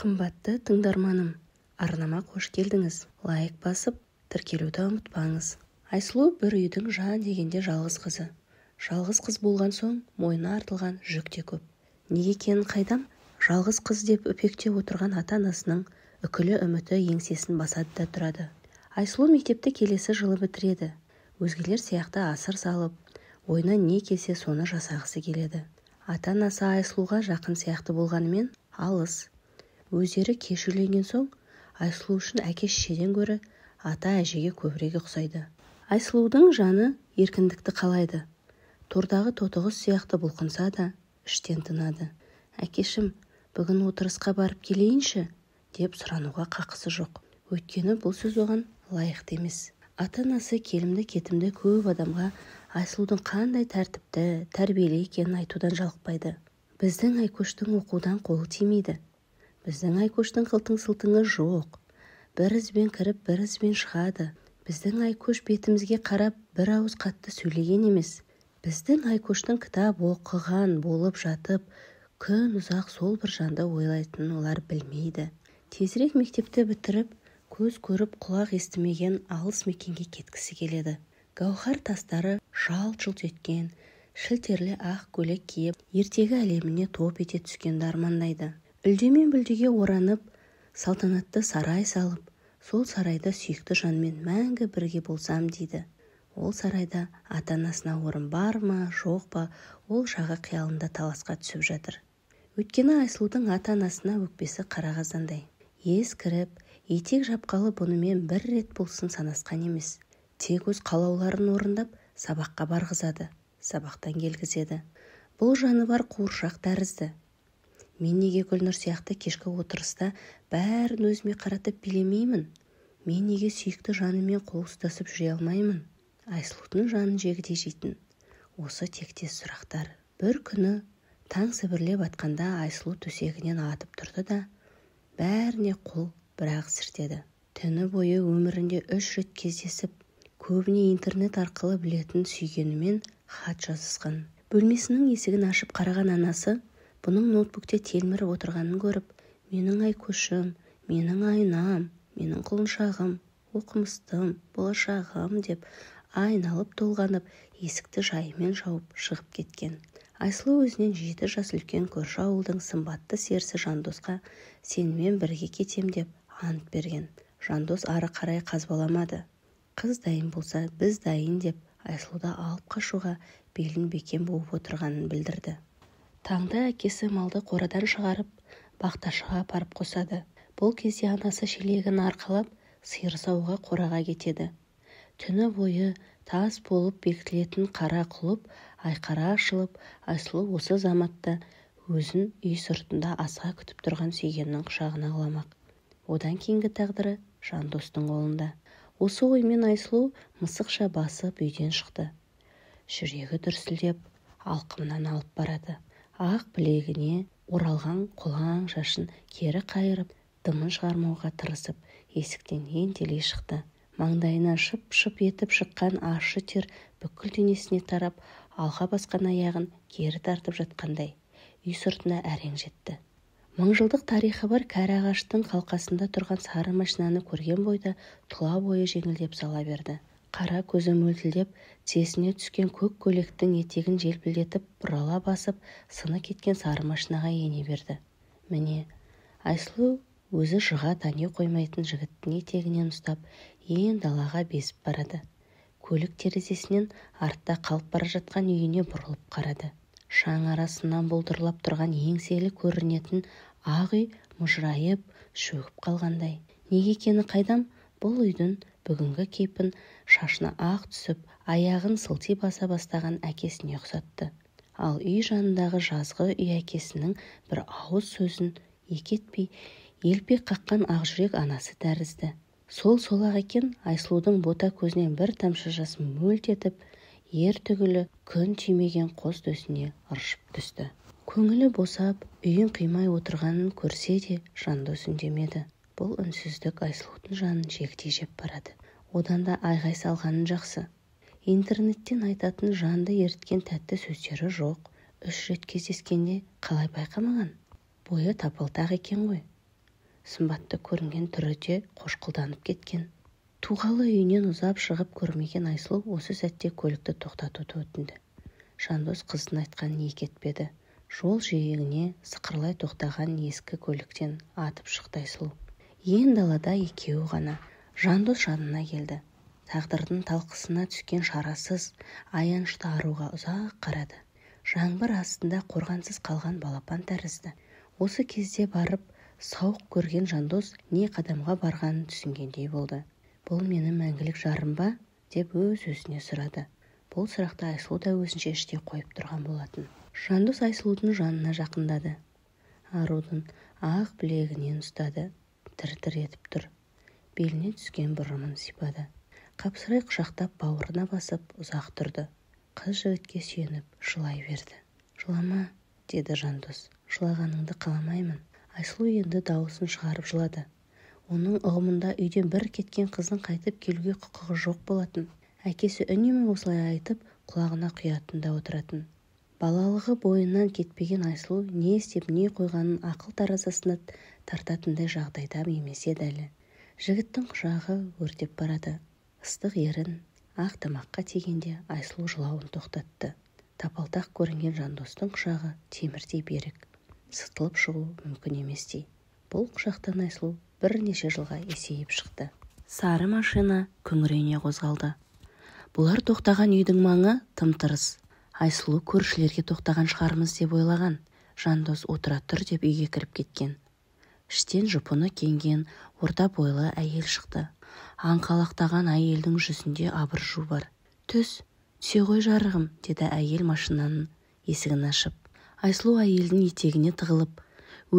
қымбатты тыңдарманым арнама қош келдіңіз лайк басып тіркелуді ұмытпаңыз айсұлу бір үйдің жан дегенде жалғыз қызы жалғыз қыз болған соң мойнына артылған жүк те көп неге екенін қайдам жалғыз қыз деп үпектеп отырған ата анасының үкілі үміті еңсесін басады да тұрады айсұлу мектепті келесі жылы бітіреді өзгелер сияқты асыр салып ойына не келсе соны жасағысы келеді ата анасы айсұлуға жақын сияқты болғанымен алыс өздері кеш үйленген соң айсұлу үшін әке шешеден гөрі ата әжеге көбірек ұқсайды айсұлудың жаны еркіндікті қалайды тордағы тотықұс сияқты бұлқынса да іштен тынады әкешім бүгін отырысқа барып келейінші деп сұрануға қақысы жоқ өйткені бұл сөз оған лайықты емес ата анасы келімді кетімді көп адамға айсұлудың қандай тәртіпті тәрбиелі екенін айтудан жалықпайды біздің айкөштің оқудан қолы тимейді біздің айкөштің қылтың сылтыңы жоқ бір ізбен кіріп бір ізбен шығады біздің айкөш бетімізге қарап бір ауыз қатты сөйлеген емес біздің айкөштің кітап оқыған болып жатып күн ұзақ сол бір жанды ойлайтынын олар білмейді тезірек мектепті бітіріп көз көріп құлақ естімеген алыс мекенге кеткісі келеді гауһар тастары жалт жұлт еткен шілтерлі ақ көйлек киіп ертегі әлеміне топ ете түскенді армандайды үлде мен бүлдеге оранып салтанатты сарай салып сол сарайда сүйікті жанмен мәңгі бірге болсам дейді ол сарайда ата-анасына орын бар ма жоқ па ол жағы қиялында таласқа түсіп жатыр өйткені айсұлудың ата-анасына өкпесі қара қазандай ескіріп етек жапқалы бұнымен бір рет болсын санасқан емес тек өз қалауларын орындап сабаққа барғызады сабақтан келгізеді бұл жаны бар қуыршақ тәрізді мен неге гүлнұр сияқты кешкі отырыста бәрін өзіме қаратып билемеймін мен неге сүйікті жаныммен қол ұстасып жүре алмаймын айсұлудың жанын жегідей жейтін осы тектес сұрақтар бір күні таң сібірлеп атқанда айсұлу төсегінен атып тұрды да бәріне қол бірақ сіртеді түні бойы өмірінде үш рет кездесіп көбіне интернет арқылы білетін сүйгенімен хат жазысқан бөлмесінің есігін ашып қараған анасы бұның ноутбукте телміріп отырғанын көріп менің ай көшім менің айнам менің құлыншағым оқымыстым болашағым деп айналып толғанып есікті жайымен жауып шығып кеткен айсұлу өзінен жеті жас үлкен көрші ауылдың сымбатты серісі жандосқа сенімен бірге кетем деп ант берген жандос ары қарай қазбаламады қыз дайын болса біз дайын деп айсұлуды алып қашуға белін бекем буып отырғанын білдірді таңда әкесі малды қорадан шығарып бақташыға апарып қосады бұл кезде анасы шелегін арқалап сиыр саууға қораға кетеді түні бойы тас болып бекітілетін қара құлып айқара ашылып айсұлу осы заматта өзін үй сыртында асыға күтіп тұрған сүйгенінің құшағына құламақ одан кейінгі тағдыры жандостың қолында осы оймен айсұлу мысықша басып үйден шықты жүрегі дүрсілдеп алқымнан алып барады ақ білегіне оралған қолаң шашын кері қайырып дымын шығармауға тырысып есіктен ентелей шықты маңдайына шып-шып етіп шыққан ащы тер бүкіл денесіне тарап алға басқан аяғын кері тартып жатқандай үй сыртына әрең жетті мың жылдық тарихы бар кәрі ағаштың қалқасында тұрған сары машинаны көрген бойда тұла бойы жеңілдеп сала берді қара көзі мөлтілдеп тізесіне түскен көк көйлектің етегін желпілдетіп бұрала басып сыны кеткен сары машинаға ене берді міне айсұлу өзі жыға тани қоймайтын жігіттің етегінен ұстап ен далаға безіп барады көлік терезесінен артта қалып бара жатқан үйіне бұрылып қарады шаң арасынан бұлдырлап тұрған еңселі көрінетін ақ үй мұжырайып шөгіп қалғандай неге екені қайдам бұл үйдің бүгінгі кейпін шашына ақ түсіп аяғын сылти баса бастаған әкесіне ұқсатты ал үй жанындағы жазғы үй әкесінің бір ауыз сөзін екетпей етпей елпе қаққан ақжүрек анасы тәрізді сол сол-ақ екен айсұлудың бота көзінен бір тамшы жас мөлт етіп ер түгілі күн тимеген қос төсіне ыршып түсті көңілі босап үйін қимай отырғанын көрсе де жандос үндемеді бұл үнсіздік айсұлудың жанын жегідей жеп барады одан да айғай салғаның жақсы интернеттен айтатын жанды еріткен тәтті сөздері жоқ үш рет кездескенде қалай байқамаған бойы тапалтақ екен ғой сымбатты көрінген түрі де қошқылданып кеткен туғалы үйінен ұзап шығып көрмеген айсұлу осы сәтте көлікті тоқтатуды өтінді жандос қыздың айтқанын екі етпеді жол жиегіне сықырлай тоқтаған ескі көліктен атып шықты айсұлу ен далада екеуі ғана жандос жанына келді тағдырдың талқысына түскен шарасыз аянышты аруға ұзақ қарады жаңбыр астында қорғансыз қалған балапан тәрізді осы кезде барып сауық көрген жандос не қадамға барғанын түсінгендей болды бұл менің мәңгілік жарым ба деп өз өзіне сұрады бұл сұрақты айсұлу да өзінше іштей қойып тұрған болатын жандос айсұлудың жанына жақындады арудың ақ білегінен ұстады дір-дір етіп тұр беліне түскен бұрымын сипады қапсырай құшақтап бауырына басып ұзақ тұрды қыз жігітке сүйеніп жылай берді жылама деді жандос жылағаныңды қаламаймын айсұлу енді дауысын шығарып жылады оның ұғымында үйден бір кеткен қыздың қайтып келуге құқығы жоқ болатын әкесі үнемі осылай айтып құлағына құятын да отыратын балалығы бойынан кетпеген айсұлу не істеп не қойғанын ақыл таразысына тартатындай жағдайда емес еді әлі жігіттің құшағы өртеп барады ыстық ерін ақ тамаққа тигенде айсұлу жылауын тоқтатты Тапалтақ көрінген жандостың құшағы темірдей берік сытылып шығу мүмкін еместей бұл құшақтан айсұлу бірнеше жылға есейіп шықты сары машина күңірене қозғалды бұлар тоқтаған үйдің маңы тым-тырыс айсұлу көршілерге тоқтаған шығармыз деп ойлаған жандос отыра тұр деп үйге кіріп кеткен іштен жұпыны кеңген орта бойлы әйел шықты аңқалақтаған әйелдің жүзінде абыржу бар түс түсе ғой жарығым деді әйел машинаның есігін ашып айсұлу әйелдің етегіне тығылып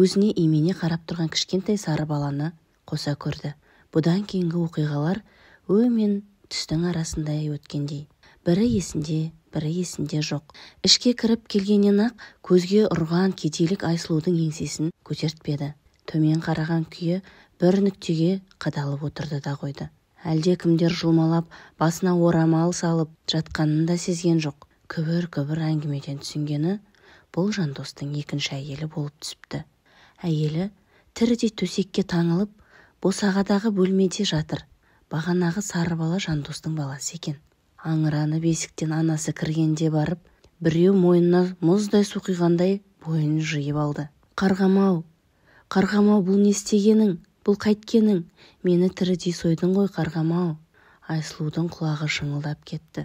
өзіне имене қарап тұрған кішкентай сары баланы қоса көрді бұдан кейінгі оқиғалар өмен мен түстің арасында өткендей бірі есінде бірі есінде жоқ ішке кіріп келгеннен ақ көзге ұрған кедейлік айсұлудың еңсесін көтертпеді төмен қараған күйі бір нүктеге қадалып отырды да қойды әлде кімдер жұлмалап басына орамал салып жатқанын да сезген жоқ күбір күбір әңгімеден түсінгені бұл жандостың екінші әйелі болып түсіпті әйелі тірідей төсекке таңылып босағадағы бөлмеде жатыр бағанағы сары бала жандостың баласы екен аңыранып есіктен анасы кіргенде барып біреу мойнына мұздай су құйғандай бойын жиып алды қарғамау қарғамау бұл не істегенің бұл қайткенің мені тірідей сойдың ғой қарғамау айсұлудың құлағы шыңылдап кетті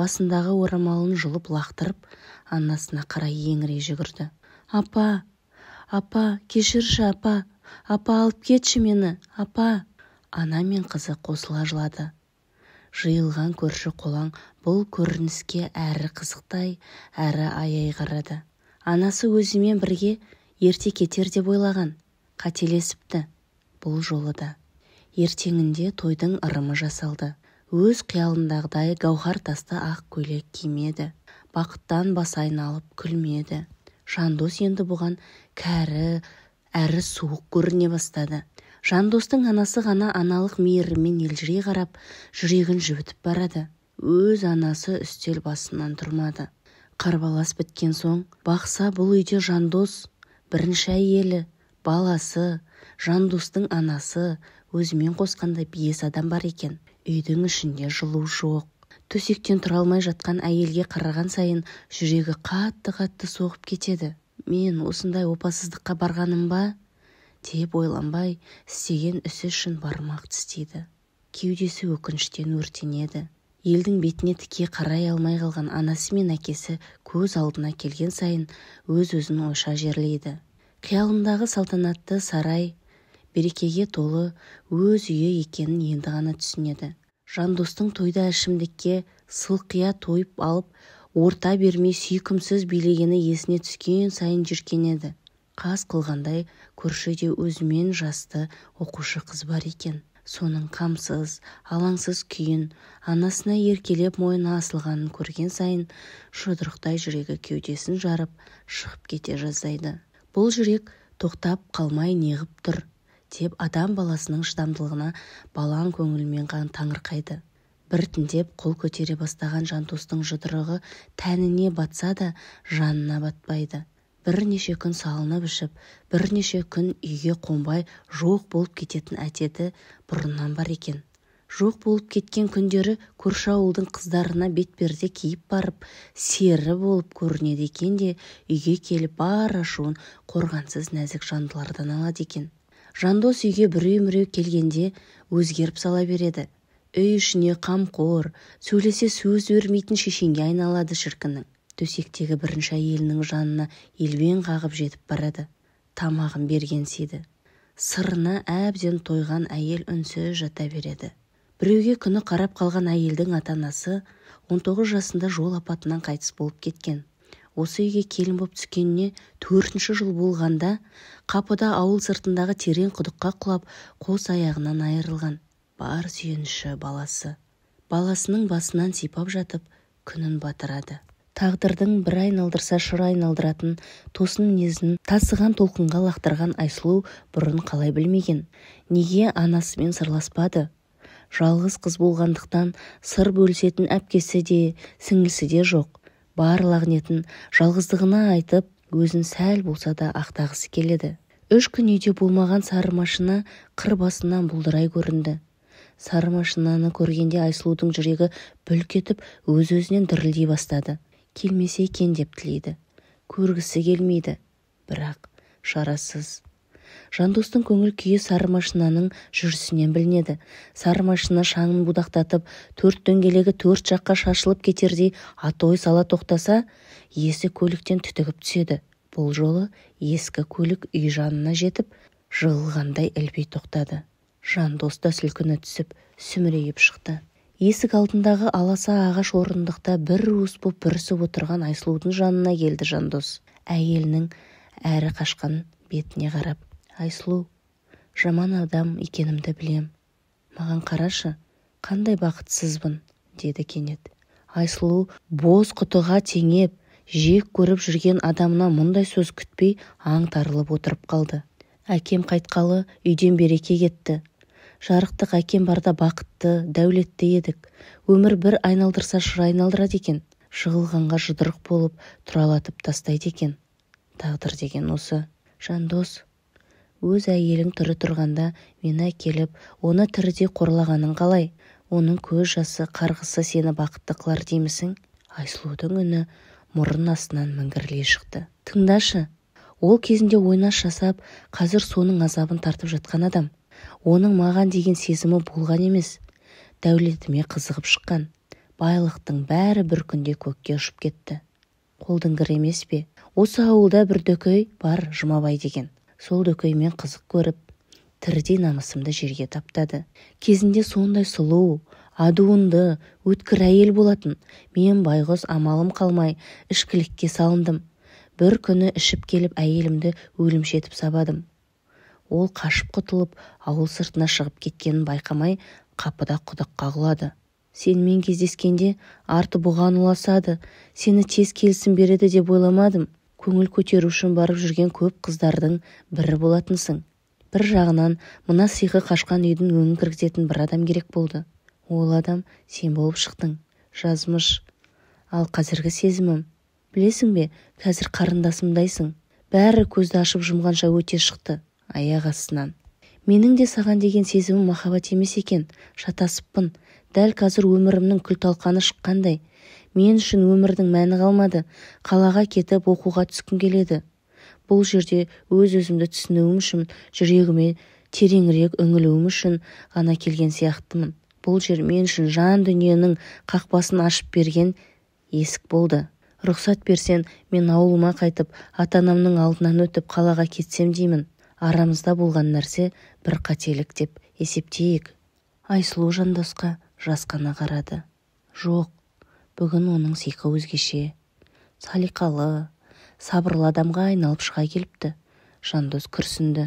басындағы орамалын жұлып лақтырып анасына қарай еңірей жүгірді апа апа кешірші апа апа алып кетші мені апа ана мен қызы қосыла жылады жиылған көрші қолаң бұл көрініске әрі қызықтай әрі аяй қарады анасы өзімен бірге ерте кетер деп ойлаған қателесіпті бұл жолы да ертеңінде тойдың ырымы жасалды өз қиялындағыдай гауһар тасты ақ көйлек кимеді бақыттан басы айналып күлмеді жандос енді бұған кәрі әрі суық көріне бастады жандостың анасы ғана аналық мейіріммен елжірей қарап жүрегін жібітіп барады өз анасы үстел басынан тұрмады қарбалас біткен соң бақса бұл үйде жандос бірінші әйелі баласы жандостың анасы өзімен қосқанда бес адам бар екен үйдің ішінде жылу жоқ төсектен тұра алмай жатқан әйелге қараған сайын жүрегі қатты-қатты соғып кетеді мен осындай опасыздыққа барғаным ба деп ойланбай істеген ісі үшін бармақ тістейді кеудесі өкініштен өртенеді елдің бетіне тіке қарай алмай қалған анасы мен әкесі көз алдына келген сайын өз-өзін ойша жерлейді қиялындағы салтанатты сарай берекеге толы өз үйі екенін енді ғана түсінеді жандостың тойда ішімдікке сылқия тойып алып орта бермей сүйкімсіз билегені есіне түскен сайын жиіркенеді қас қылғандай көршіде өзімен жасты оқушы қыз бар екен соның қамсыз алаңсыз күйін анасына еркелеп мойнына асылғанын көрген сайын жұдырықтай жүрегі кеудесін жарып шығып кете жаздайды бұл жүрек тоқтап қалмай неғып тұр деп адам баласының шыдамдылығына балаң көңілмен қан таңырқайды біртіндеп қол көтере бастаған жантостың жұдырығы тәніне батса да жанына батпайды бірнеше күн салынып ішіп бірнеше күн үйге қонбай жоқ болып кететін әдеті бұрыннан бар екен жоқ болып кеткен күндері көрші ауылдың қыздарына бетперде киіп барып сері болып көрінеді екен де үйге келіп бар ашуын қорғансыз нәзік жандылардан алады екен жандос үйге біреу-міреу келгенде өзгеріп сала береді үй ішіне қамқор сөйлесе сөз бермейтін шешенге айналады шіркіннің төсектегі бірінші әйелінің жанына елбең қағып жетіп барады тамағын бергенсиді сырына әбден тойған әйел үнсіз жата береді біреуге күні қарап қалған әйелдің ата анасы 19 жасында жол апатынан қайтыс болып кеткен осы үйге келін боп түскеніне төртінші жыл болғанда қапыда ауыл сыртындағы терең құдыққа құлап қос аяғынан айырылған бар сүйеніші баласы баласының басынан сипап жатып күнін батырады тағдырдың бір айналдырса шыр айналдыратын тосын мінезін тасыған толқынға лақтырған айсұлу бұрын қалай білмеген неге анасымен сырласпады жалғыз қыз болғандықтан сыр бөлісетін әпкесі де сіңлісі де жоқ бар лағнетін жалғыздығына айтып өзін сәл болса да ақтағысы келеді үш күн үйде болмаған сары машина қыр басынан бұлдырай көрінді сары машинаны көргенде айсұлудың жүрегі бүлк етіп өз-өзінен дірілдей бастады келмесе екен деп тілейді көргісі келмейді бірақ шарасыз жандостың көңіл күйі сары машинаның жүрісінен білінеді сары машина шаңын будақтатып төрт дөңгелегі төрт жаққа шашылып кетердей атой сала тоқтаса есі көліктен түтігіп түседі бұл жолы ескі көлік үй жанына жетіп жығылғандай ілбей тоқтады жандос та сүлкіні түсіп сүмірейіп шықты есік алдындағы аласа ағаш орындықта бір уыс боп бүрісіп отырған айсұлудың жанына келді жандос әйелінің әрі қашқан бетіне қарап айсұлу жаман адам екенімді білем маған қарашы қандай бақытсызбын деді кенет айсұлу бос құтыға теңеп жек көріп жүрген адамына мұндай сөз күтпей аңтарылып отырып қалды әкем қайтқалы үйден береке кетті жарықтық әкем барда бақытты дәулетті едік өмір бір айналдырса шыр айналдырады екен жығылғанға жұдырық болып тұралатып тастайды екен тағдыр деген осы жандос өз әйелің тірі тұрғанда мені әкеліп оны тірідей қорлағаның қалай оның көз жасы қарғысы сені бақытты қылар деймісің айсұлудың үні мұрын астынан міңгірлей шықты тыңдашы ол кезінде ойнас жасап қазір соның азабын тартып жатқан адам оның маған деген сезімі болған емес дәулетіме қызығып шыққан байлықтың бәрі бір күнде көкке ұшып кетті қолдың кір емес пе осы ауылда бір дөкей бар жұмабай деген сол дөкеймен қызық көріп тірідей намысымды жерге таптады кезінде сондай сұлу адуынды өткір әйел болатын мен байғұс амалым қалмай ішкілікке салындым бір күні ішіп келіп әйелімді өлімші етіп сабадым ол қашып құтылып ауыл сыртына шығып кеткенін байқамай қапыда құдыққа құлады сенімен кездескенде арты бұған ұласады сені тез келісім береді деп ойламадым көңіл көтеру үшін барып жүрген көп қыздардың бірі болатынсың бір жағынан мына сиқы қашқан үйдің өңін кіргізетін бір адам керек болды ол адам сен болып шықтың жазмыш ал қазіргі сезімім білесің бе қазір қарындасымдайсың бәрі көзді ашып жұмғанша өте шықты аяқ астынан менің де саған деген сезімім махаббат емес екен шатасыппын дәл қазір өмірімнің күлталқаны талқаны шыққандай мен үшін өмірдің мәні қалмады қалаға кетіп оқуға түскім келеді бұл жерде өз-өзімді түсінуім үшін жүрегіме тереңірек үңілуім үшін ғана келген сияқтымын бұл жер мен үшін жан дүниенің қақпасын ашып берген есік болды рұқсат берсең мен ауылыма қайтып ата-анамның алдынан өтіп қалаға кетсем деймін арамызда болған нәрсе бір қателік деп есептейік айсұлу жандосқа жасқана қарады жоқ бүгін оның сиқы өзгеше салиқалы сабырлы адамға айналып шыға келіпті жандос күрсінді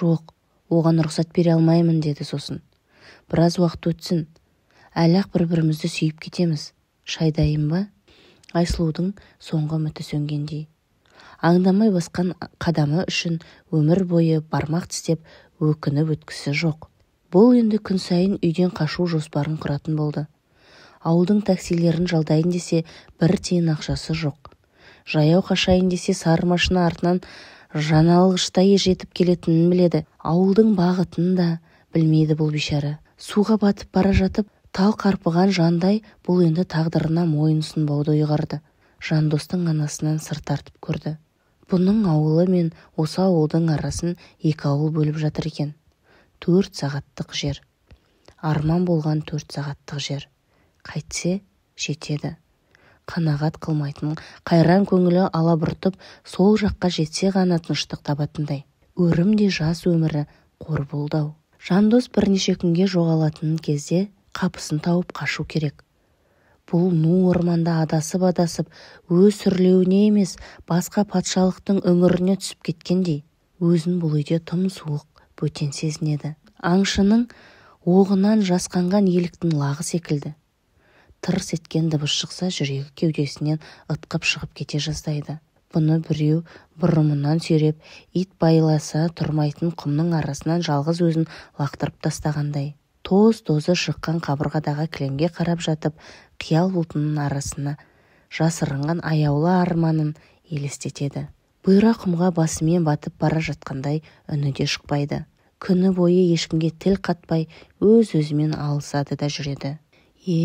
жоқ оған рұқсат бере алмаймын деді сосын біраз уақыт өтсін әлі ақ бір бірімізді сүйіп кетеміз шай дайын ба айсұлудың соңғы үміті сөнгендей аңдамай басқан қадамы үшін өмір бойы бармақ тістеп өкініп өткісі жоқ бұл енді күн сайын үйден қашу жоспарын құратын болды ауылдың таксилерін жалдайын десе бір тиын ақшасы жоқ жаяу қашайын десе сары машина артынан жаналғыштай жетіп келетінін біледі ауылдың бағытын да білмейді бұл бейшара суға батып бара жатып тал қарпыған жандай бұл енді тағдырына мойынсұнбауды ұйғарды жандостың анасынан сыр тартып көрді бұның ауылы мен осы ауылдың арасын екі ауыл бөліп жатыр екен төрт сағаттық жер арман болған төрт сағаттық жер қайтсе жетеді қанағат қылмайтын қайран көңілі алабұртып сол жаққа жетсе ғана тыныштық табатындай өрімдей жас өмірі қор болды-ау жандос бірнеше күнге жоғалатын кезде қапысын тауып қашу керек бұл ну орманда адасып-адасып өз сүрлеуіне емес басқа патшалықтың үңіріне түсіп кеткендей өзін бұл үйде тым суық бөтен сезінеді аңшының оғынан жасқанған еліктің лағы секілді тырс еткен дыбыс шықса жүрегі кеудесінен ытқып шығып кете жаздайды бұны біреу бұрымынан сүйреп ит байласа тұрмайтын құмның арасынан жалғыз өзін лақтырып тастағандай тоз-тозы шыққан қабырғадағы кілемге қарап жатып қиял бұлтының арасына жасырынған аяулы арманын елестетеді бұйра құмға басымен батып бара жатқандай үні де шықпайды күні бойы ешкімге тіл қатпай өз-өзімен алысады да жүреді е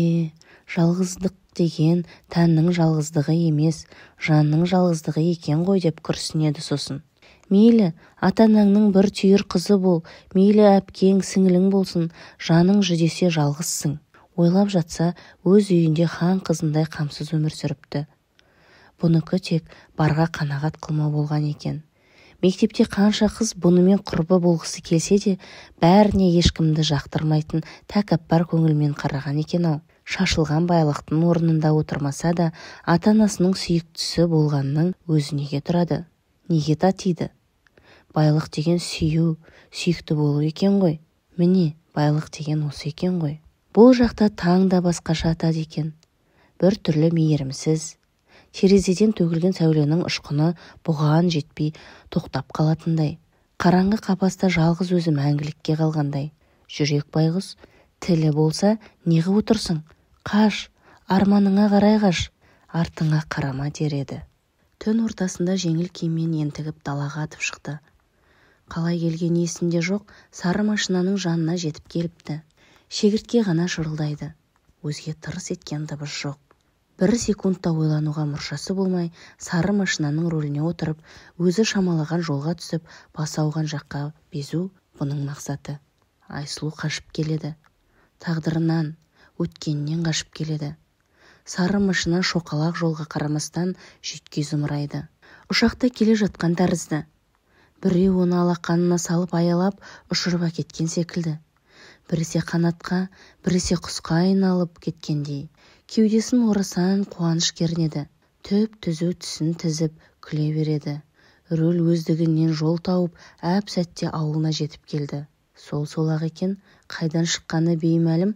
жалғыздық деген тәннің жалғыздығы емес жанның жалғыздығы екен ғой деп күрсінеді сосын мейлі ата-анаңның бір түйір қызы бол мейлі әпкең сіңілің болсын жаның жүдесе жалғызсың ойлап жатса өз үйінде хан қызындай қамсыз өмір сүріпті бұныкі тек барға қанағат қылмау болған екен мектепте қанша қыз бұнымен құрбы болғысы келсе де бәріне ешкімді жақтырмайтын тәкаппар көңілмен қараған екен-ау шашылған байлықтың орнында отырмаса да ата анасының сүйіктісі болғанның өзі неге тұрады неге татиды байлық деген сүю сүйікті болу екен ғой міне байлық деген осы екен ғой бұл жақта таң да басқаша атады екен бір түрлі мейірімсіз терезеден төгілген сәуленің ұшқыны бұған жетпей тоқтап қалатындай қараңғы қапаста жалғыз өзі мәңгілікке қалғандай жүрек байғұс тілі болса неғып отырсың қаш арманыңа қарай қаш артыңа қарама дер еді түн ортасында жеңіл киіммен ентігіп далаға атып шықты қалай келгені есінде жоқ сары машинаның жанына жетіп келіпті шегіртке ғана шырылдайды өзге тырс еткен дыбыс жоқ бір секундта ойлануға мұршасы болмай сары машинаның рөліне отырып өзі шамалаған жолға түсіп басы ауған жаққа безу бұның мақсаты айсұлу қашып келеді тағдырынан өткенінен қашып келеді сары машина шоқалақ жолға қарамастан жүйткей зымырайды ұшақта келе жатқан тәрізді біреу оны алақанына салып аялап ұшырып әкеткен секілді біресе қанатқа біресе құсқа айналып кеткендей кеудесін орасан қуаныш кернеді түп түзу түсін тізіп күле береді рөл өздігінен жол тауып әп сәтте ауылына жетіп келді сол сол екен қайдан шыққаны беймәлім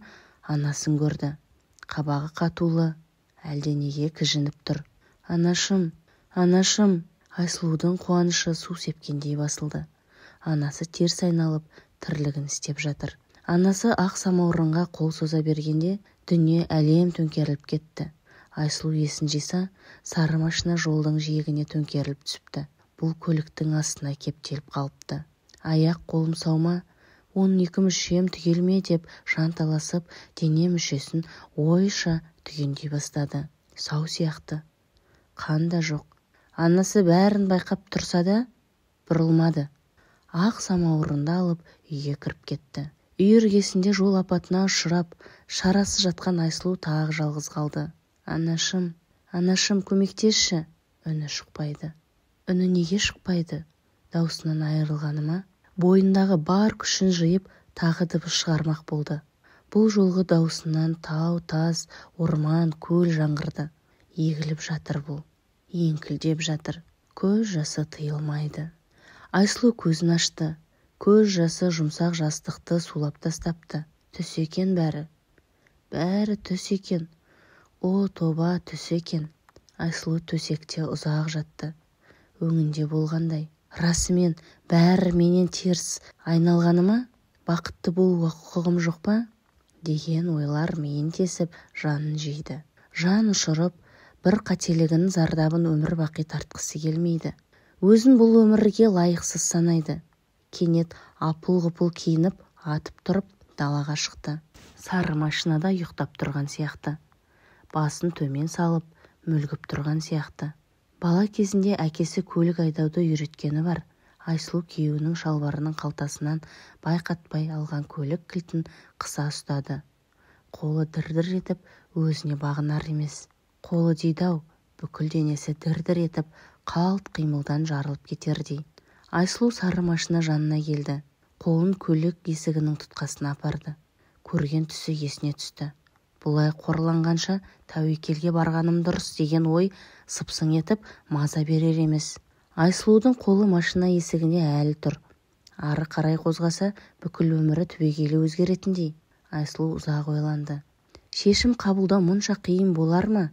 анасын көрді қабағы қатулы әлденеге кіжініп тұр анашым анашым айсұлудың қуанышы су сепкендей басылды анасы теріс айналып тірлігін істеп жатыр анасы ақ самаурынға қол соза бергенде дүние әлем төңкеріліп кетті айсұлу есін жиса сары машина жолдың жиегіне төңкеріліп түсіпті бұл көліктің астына кептеліп қалыпты аяқ қолым сау ма он екі мүшем түгел ме деп жанталасып дене мүшесін ойша түгендей бастады сау сияқты қан да жоқ анасы бәрін байқап тұрса да бұрылмады ақ самаурынды алып үйге кіріп кетті үй іргесінде жол апатына ұшырап шарасы жатқан айсұлу тағы жалғыз қалды анашым анашым көмектесші үні шықпайды үні неге шықпайды даусынан айырылғаны ма бойындағы бар күшін жиып тағы дыбыс шығармақ болды бұл жолғы даусынан тау тас орман көл жаңғырды егіліп жатыр бұл еңкілдеп жатыр көз жасы тыйылмайды айсұлу көзін ашты көз жасы жұмсақ жастықты сулап тастапты түс екен бәрі бәрі түс екен о тоба түс екен айсұлу төсекте ұзақ жатты өңінде болғандай расымен бәрі менен теріс айналғаны ма бақытты болуға құқығым жоқ па деген ойлар миын тесіп жанын жейді жан ұшырып бір қателігінің зардабын өмір бақи тартқысы келмейді өзін бұл өмірге лайықсыз санайды кенет апыл-ғұпыл киініп атып тұрып далаға шықты сары машинада ұйықтап тұрған сияқты басын төмен салып мүлгіп тұрған сияқты бала кезінде әкесі көлік айдауды үйреткені бар айсұлу күйеуінің шалбарының қалтасынан байқатпай алған көлік кілтін қыса ұстады қолы дір-дір етіп өзіне бағынар емес қолы дейді-ау бүкіл денесі дір-дір етіп қалт қимылдан жарылып кетердей айсұлу сары машина жанына келді қолын көлік есігінің тұтқасына апарды көрген түсі есіне түсті бұлай қорланғанша тәуекелге барғаным дұрыс деген ой сыпсың етіп маза берер емес айсұлудың қолы машина есігіне әлі тұр ары қарай қозғаса бүкіл өмірі түбегейлі өзгеретіндей айсұлу ұзақ ойланды шешім қабылдау мұнша қиын болар ма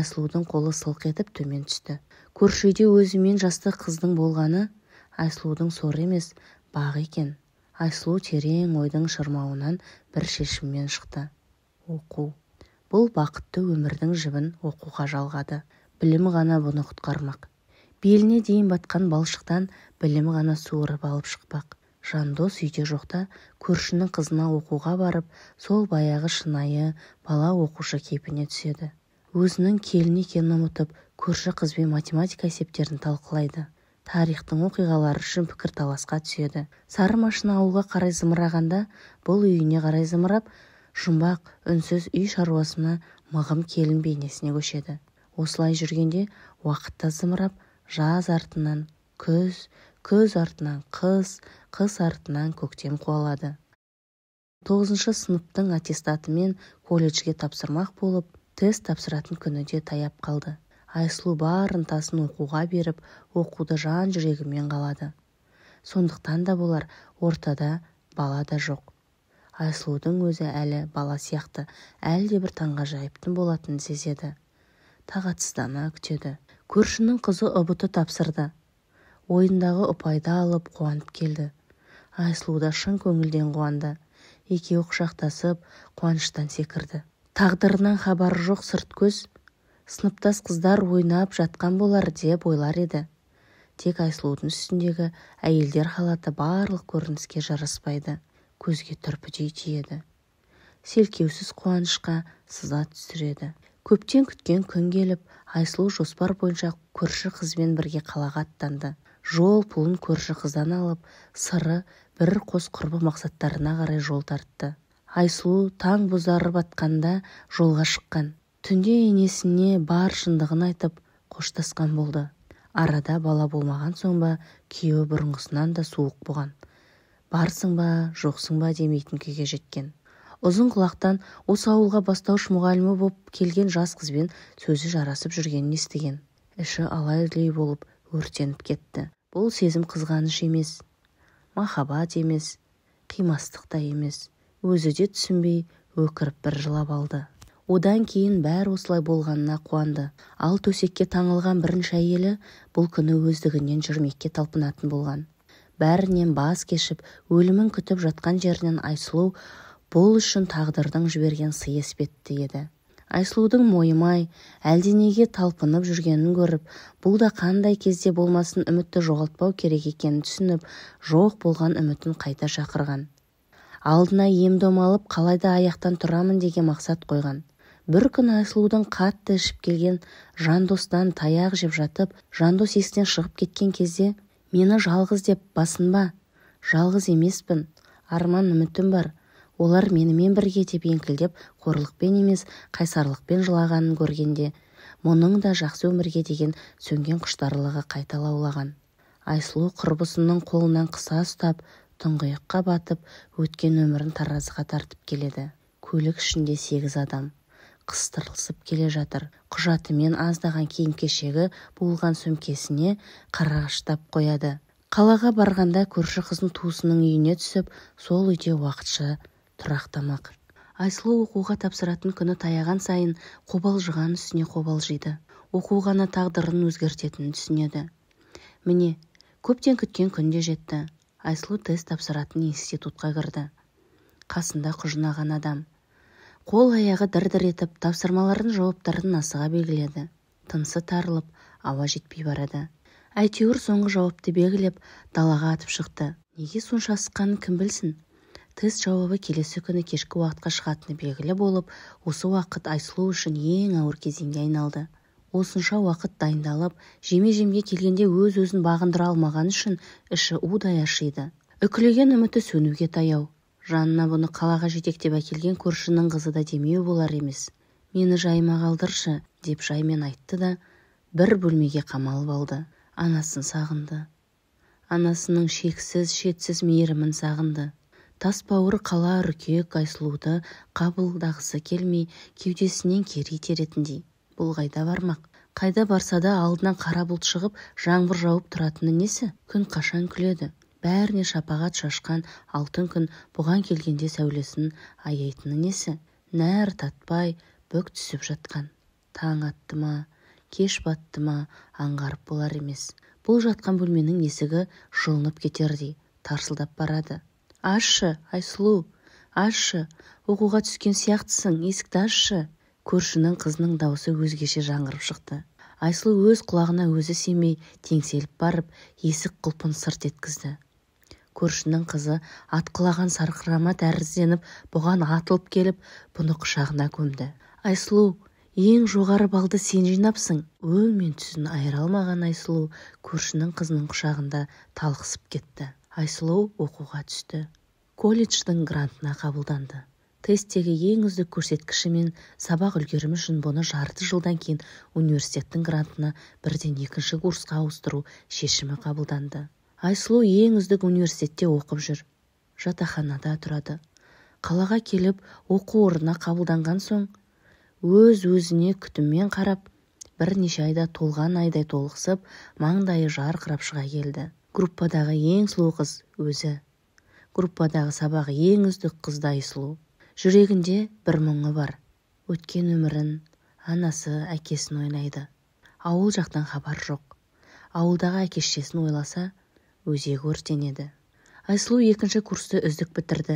айсұлудың қолы сылқ етіп төмен түсті көрші үйде өзімен жасты қыздың болғаны айсұлудың соры емес бағы екен айсұлу терең ойдың шырмауынан бір шешіммен шықты оқу бұл бақытты өмірдің жібін оқуға жалғады білім ғана бұны құтқармақ беліне дейін батқан балшықтан білім ғана суырып алып шықпақ жандос үйде жоқта көршінің қызына оқуға барып сол баяғы шынайы бала оқушы кейпіне түседі өзінің келін екенін ұмытып көрші қызбен математика есептерін талқылайды тарихтың оқиғалары үшін пікірталасқа түседі сары машина ауылға қарай зымырағанда бұл үйіне қарай зымырап жұмбақ үнсіз үй шаруасына мығым келін бейнесіне көшеді осылай жүргенде уақыт та зымырап жаз артынан күз күз артынан қыс қыс артынан көктем қуалады тоғызыншы сыныптың аттестатымен колледжге тапсырмақ болып тест тапсыратын күні де таяп қалды айсұлу бар ынтасын оқуға беріп оқуды жан жүрегімен қалады сондықтан да болар ортада бала да жоқ айсұлудың өзі әлі бала сияқты әлдебір таңғажайыптың болатынын сезеді тағатсыздана күтеді көршінің қызы ұбт тапсырды ойындағы ұпайды алып қуанып келді айсұлу да шын көңілден қуанды екеуі құшақтасып қуаныштан секірді тағдырынан хабары жоқ сырт көз сыныптас қыздар ойнап жатқан болар деп ойлар еді тек айсұлудың үстіндегі әйелдер халаты барлық көрініске жараспайды көзге түрпідей тиеді селкеусіз қуанышқа сыза түсіреді көптен күткен күн келіп айсұлу жоспар бойынша көрші қызбен бірге қалаға аттанды жол пұлын көрші қыздан алып сыры бір қос құрбы мақсаттарына қарай жол тартты айсұлу таң бозарып атқанда жолға шыққан түнде енесіне бар шындығын айтып қоштасқан болды арада бала болмаған соң ба күйеуі бұрынғысынан да суық бұған барсың ба жоқсың ба демейтін күйге жеткен ұзын құлақтан осы ауылға бастауыш мұғалімі боп келген жас қызбен сөзі жарасып жүргенін естіген іші алай-дүлей болып өртеніп кетті бұл сезім қызғаныш емес махаббат емес қимастық та емес өзі де түсінбей өкіріп бір жылап алды одан кейін бәрі осылай болғанына қуанды ал төсекке таңылған бірінші әйелі бұл күні өздігінен жүрмекке талпынатын болған бәрінен бас кешіп өлімін күтіп жатқан жерінен айсұлу бұл үшін тағдырдың жіберген сыйы іспетті еді айсұлудың мойымай әлденеге талпынып жүргенін көріп бұл да қандай кезде болмасын үмітті жоғалтпау керек екенін түсініп жоқ болған үмітін қайта шақырған алдына ем алып қалайда аяқтан тұрамын деген мақсат қойған бір күні айсұлудың қатты ішіп келген жандостан таяқ жеп жатып жандос есіктен шығып кеткен кезде мені жалғыз деп басынба жалғыз емеспін арман үмітім бар олар менімен бірге деп еңкілдеп қорлықпен емес қайсарлықпен жылағанын көргенде мұның да жақсы өмірге деген сөнген құштарлығы қайта лаулаған айсұлу құрбысының қолынан қыса ұстап тұңғиыққа батып өткен өмірін таразыға тартып келеді көлік ішінде сегіз адам қыстырылысып келе жатыр құжатымен аздаған киім кешегі буылған сөмкесіне қарағыштап қояды қалаға барғанда көрші қыздың туысының үйіне түсіп сол үйде уақытша тұрақтамақ айсұлу оқуға тапсыратын күні таяған сайын қобалжыған үстіне қобалжиды оқу ғана тағдырын өзгертетінін түсінеді міне көптен күткен күн де жетті айсұлу тест тапсыратын институтқа кірді қасында құжынаған адам қол-аяғы дір-дір етіп тапсырмалардың жауаптарын асыға белгіледі тынысы тарылып ауа жетпей барады әйтеуір соңғы жауапты белгілеп далаға атып шықты неге сонша асыққанын кім білсін тест жауабы келесі күні кешкі уақытқа шығатыны белгілі болып осы уақыт айсұлу үшін ең ауыр кезеңге айналды осынша уақыт дайындалып жеме-жемге келгенде өз-өзін бағындыра алмағаны үшін іші удай ашиды үкілеген үміті сөнуге таяу жанына бұны қалаға жетектеп әкелген көршінің қызы да демеу болар емес мені жайыма қалдыршы деп жаймен айтты да бір бөлмеге қамалып алды анасын сағынды анасының шексіз шетсіз мейірімін сағынды тас қала үркек айсұлуды қабылдағысы келмей кеудесінен кері итеретіндей бұл қайда бармақ қайда барса да алдынан қара бұлт шығып жаңбыр жауып тұратыны несі күн қашан күледі бәріне шапағат шашқан алтын күн бұған келгенде сәулесін аяйтыны несі нәр татпай бүк түсіп жатқан таң атты ма кеш батты ма аңғарып болар емес бұл жатқан бөлменің есігі жұлынып кетердей тарсылдап барады ашшы айсұлу ашшы оқуға түскен сияқтысың есікті ашшы көршінің қызының даусы өзгеше жаңғырып шықты айсұлу өз құлағына өзі семей теңселіп барып есік құлпын сырт еткізді көршінің қызы атқылаған сарқырама тәрізденіп бұған атылып келіп бұны құшағына көмді айсұлу ең жоғары балды сен жинапсың өң мен түсін айыра алмаған айсұлу көршінің қызының құшағында талқысып кетті айсұлу оқуға түсті колледждің грантына қабылданды тесттегі ең үздік мен сабақ үлгерімі үшін бұны жарты жылдан кейін университеттің грантына бірден екінші курсқа ауыстыру шешімі қабылданды айсұлу ең үздік университетте оқып жүр жатақханада тұрады қалаға келіп оқу орнына қабылданған соң өз өзіне күтіммен қарап бірнеше айда толған айдай толықсып маңдайы жарқырап шыға келді группадағы ең сұлу қыз өзі группадағы сабағы ең үздік қыз айсұлу жүрегінде бір мұңы бар өткен өмірін анасы әкесін ойлайды ауыл жақтан хабар жоқ ауылдағы әке шешесін ойласа өзегі өртенеді айсұлу екінші курсты үздік бітірді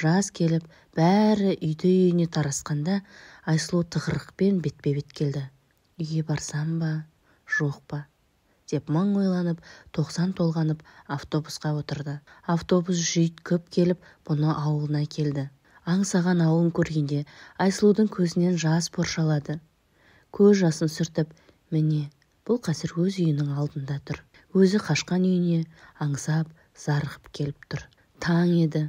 жаз келіп бәрі үйді үйіне тарасқанда айсұлу тығырықпен бетпе бет келді үйге барсам ба жоқ па деп мың ойланып тоқсан толғанып автобусқа отырды автобус жүйткіп келіп бұны ауылына келді аңсаған ауылын көргенде айсұлудың көзінен жас боршалады көз жасын сүртіп міне бұл қазір өз үйінің алдында тұр өзі қашқан үйіне аңсап зарығып келіп тұр таң еді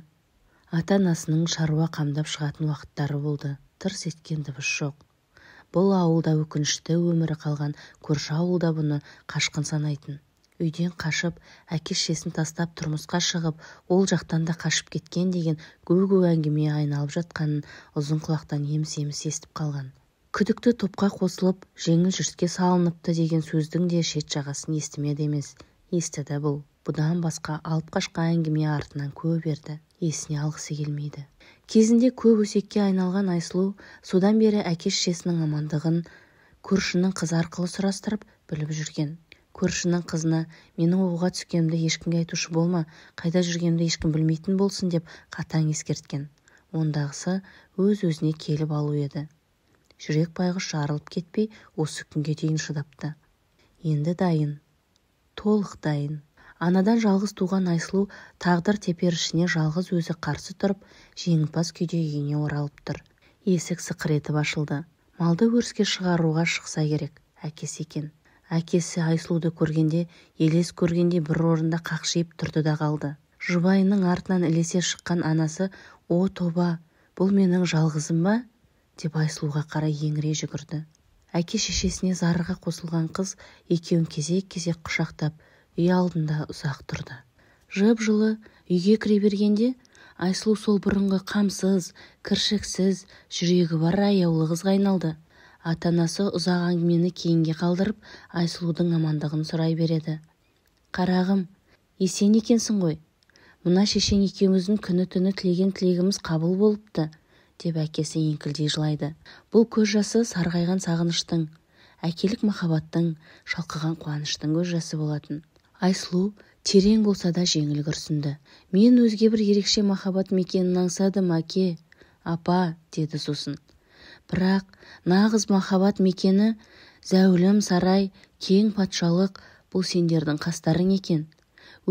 ата анасының шаруа қамдап шығатын уақыттары болды тырс еткен дыбыс жоқ бұл ауылда өкінішті өмірі қалған көрші ауылда бұны қашқын санайтын үйден қашып әке шешесін тастап тұрмысқа шығып ол жақтан да қашып кеткен деген гу гу әңгіме айналып жатқанын ұзын құлақтан еміс еміс естіп қалған күдікті топқа қосылып жеңіл жүріске салыныпты деген сөздің де шет жағасын естімеді емес естіді бұл бұдан басқа алып қашқан әңгіме артынан көп ерді есіне алғысы келмейді кезінде көп өсекке айналған айсұлу содан бері әке шешесінің амандығын көршінің қызы арқылы сұрастырып біліп жүрген көршінің қызына менің оқуға түскенімді ешкімге айтушы болма қайда жүргенімді ешкім білмейтін болсын деп қатаң ескерткен ондағысы өз-өзіне келіп алу еді жүрек байғұс жарылып кетпей осы күнге дейін шыдапты енді дайын толық дайын анадан жалғыз туған айсұлу тағдыр теперішіне жалғыз өзі қарсы тұрып жеңімпаз күйде үйіне оралып тұр есік етіп ашылды малды өріске шығаруға шықса керек әкесі екен әкесі айсұлуды көргенде елес көргенде бір орында қақшиып тұрды да қалды жұбайының артынан ілесе шыққан анасы о тоба бұл менің жалғызым ба деп айсұлуға қарай еңіре жүгірді әке шешесіне зарыға қосылған қыз екеуін кезек-кезек құшақтап үй алдында ұзақ тұрды жып-жылы үйге кіре бергенде айсұлу сол бұрынғы қамсыз кіршіксіз жүрегі бар аяулы қызға айналды ата-анасы ұзақ әңгімені кейінге қалдырып айсұлудың амандығын сұрай береді қарағым есен екенсің ғой мына шешең екеуміздің күні-түні тілеген тілегіміз қабыл болыпты деп әкесі еңкілдей жылайды бұл көз жасы сарғайған сағыныштың әкелік махаббаттың шалқыған қуаныштың көз жасы болатын айсұлу терең болса да жеңіл күрсінді мен өзге бір ерекше махаббат мекенін аңсадым әке апа деді сосын бірақ нағыз махаббат мекені зәулім сарай кең патшалық бұл сендердің қастарың екен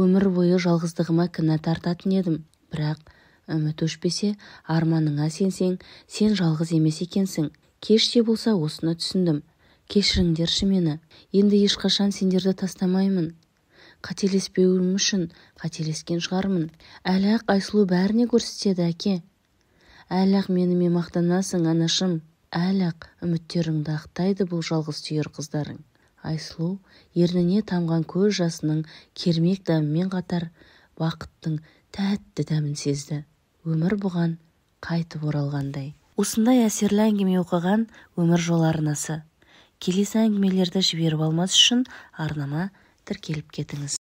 өмір бойы жалғыздығыма кінә тартатын едім бірақ үміт өшпесе арманыңа сенсең сен жалғыз емес екенсің кеш те болса осыны түсіндім кешіріңдерші мені енді ешқашан сендерді тастамаймын қателеспеуім үшін қателескен шығармын әлі ақ айсұлу бәріне көрсетеді әке әлі ақ менімен мақтанасың анашым әлі ақ үміттеріңді ақтайды бұл жалғыз түйір қыздарың айсұлу ерніне тамған көз жасының кермек дәмімен қатар бақыттың тәтті дәмін сезді өмір бұған қайтып оралғандай осындай әсерлі әңгіме оқыған өмір жолы арнасы келесі әңгімелерді жіберіп алмас үшін арнама тіркеліп кетіңіз